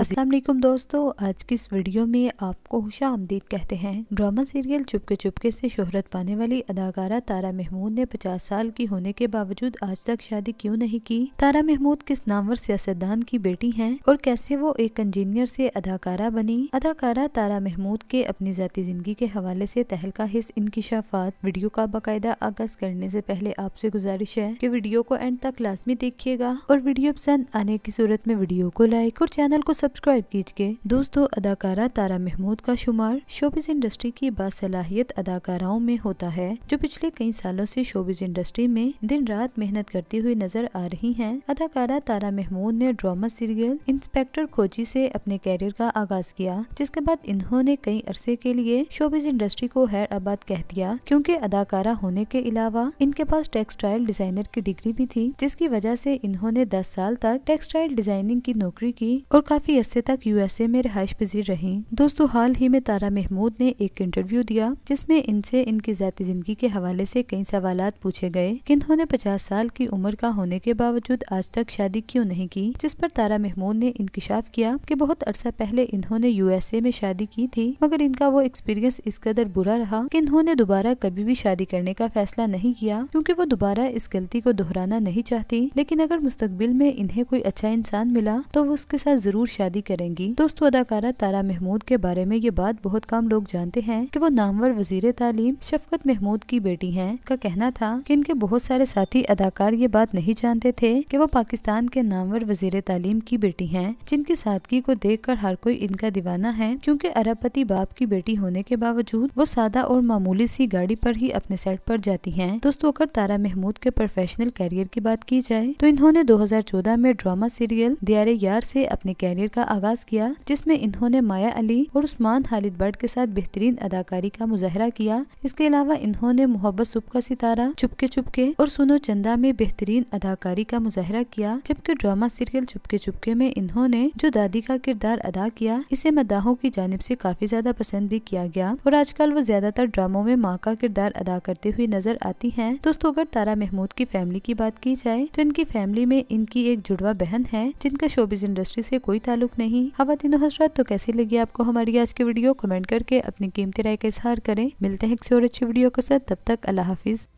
असलम दोस्तों आज की इस वीडियो में आपको खुशा आमदीद कहते हैं ड्रामा सीरियल चुपके चुपके से शोहरत पाने वाली अदाकारा तारा महमूद ने 50 साल की होने के बावजूद आज तक शादी क्यों नहीं की तारा महमूद किस नामवर सियासतदान की बेटी हैं और कैसे वो एक इंजीनियर से अदाकारा बनी अदाकारा तारा महमूद के अपनी जाती जिंदगी के हवाले ऐसी तहलका हिस्स इनकशाफात वीडियो का बाकायदा आगाज करने ऐसी पहले आपसे गुजारिश है की वीडियो को एंड तक लाजमी देखिएगा और वीडियो पसंद आने की सूरत में वीडियो को लाइक और चैनल को सब्सक्राइब कीजिए दोस्तों अदाकारा तारा महमूद का शुमार शोबिज इंडस्ट्री की बासलाहियत अदाकाराओं में होता है जो पिछले कई सालों से शोबिज इंडस्ट्री में दिन रात मेहनत करती हुई नजर आ रही हैं। अदाकारा तारा महमूद ने ड्रामा सीरियल इंस्पेक्टर खोजी से अपने कैरियर का आगाज किया जिसके बाद इन्होंने कई अरसे के लिए शोबिज इंडस्ट्री को हैर आबाद कह दिया क्यूँकी अदाकारा होने के अलावा इनके पास टेक्सटाइल डिजाइनर की डिग्री भी थी जिसकी वजह ऐसी इन्होंने दस साल तक टेक्सटाइल डिजाइनिंग की नौकरी की और काफी काफ़ी अरसे तक यूएसए में रहायश पजीर रही दोस्तों हाल ही में तारा महमूद ने एक इंटरव्यू दिया जिसमें इनसे इनकी ज़ाती ज़िंदगी के हवाले से कई सवाल पूछे गए कि इन्होंने पचास साल की उम्र का होने के बावजूद आज तक शादी क्यों नहीं की जिस पर तारा महमूद ने इंकशाफ किया कि बहुत अरसा पहले इन्होंने यूएसए में शादी की थी मगर इनका वो एक्सपीरियंस इस कदर बुरा रहा कि इन्होंने दोबारा कभी भी शादी करने का फैसला नहीं किया क्योंकि वो दोबारा इस गलती को दोहराना नहीं चाहती लेकिन अगर मुस्तबिल में इन्हें कोई अच्छा इंसान मिला तो वो उसके साथ जरूर शादी करेंगी दोस्तों अदाकारा तारा महमूद के बारे में ये बात बहुत कम लोग जानते हैं कि वो नामवर वजीर तालीम शफकत महमूद की बेटी हैं का कहना था कि इनके बहुत सारे साथी अदाकार ये बात नहीं जानते थे कि वो पाकिस्तान के नामवर वजीर तालीम की बेटी हैं जिनकी सादगी को कर हर कोई इनका दीवाना है क्योंकि अरबपति बाप की बेटी होने के बावजूद वो सादा और मामूली सी गाड़ी पर ही अपने सेट पर जाती हैं दोस्तों अगर तारा महमूद के प्रोफेशनल कैरियर की बात की जाए तो इन्होंने 2014 में ड्रामा सीरियल दियारे यार से अपने कैरियर का आगाज किया जिसमें इन्होंने माया अली और उस्मान खालिद बर्ड के साथ बेहतरीन अदाकारी का मुजाहरा किया इसके अलावा इन्होंने मोहब्बत सुब का सितारा चुपके चुपके और सुनो चंदा में बेहतरीन अदाकारी का मुजाहरा किया जबकि ड्रामा सीरियल चुपके चुपके में इन्होंने जो दादी का किरदार अदा किया इसे मदाहों की जानब ऐसी काफी ज्यादा पसंद भी किया गया और आजकल वो ज्यादातर ड्रामो में माँ का किरदार अदा करते हुए नजर आती है दोस्तों अगर तारा महमूद की फैमिली की बात की जाए तो इनकी फैमिली में इनकी एक जुड़वा बहन है जिनका शोबिज इंडस्ट्री ऐसी कोई ताल्लुक ताल्लुक नहीं खातिन हजरत तो कैसी लगी आपको हमारी आज की वीडियो कमेंट करके अपनी कीमती राय का इजहार करें मिलते हैं किसी और अच्छी वीडियो के साथ तब तक अल्लाह हाफिज़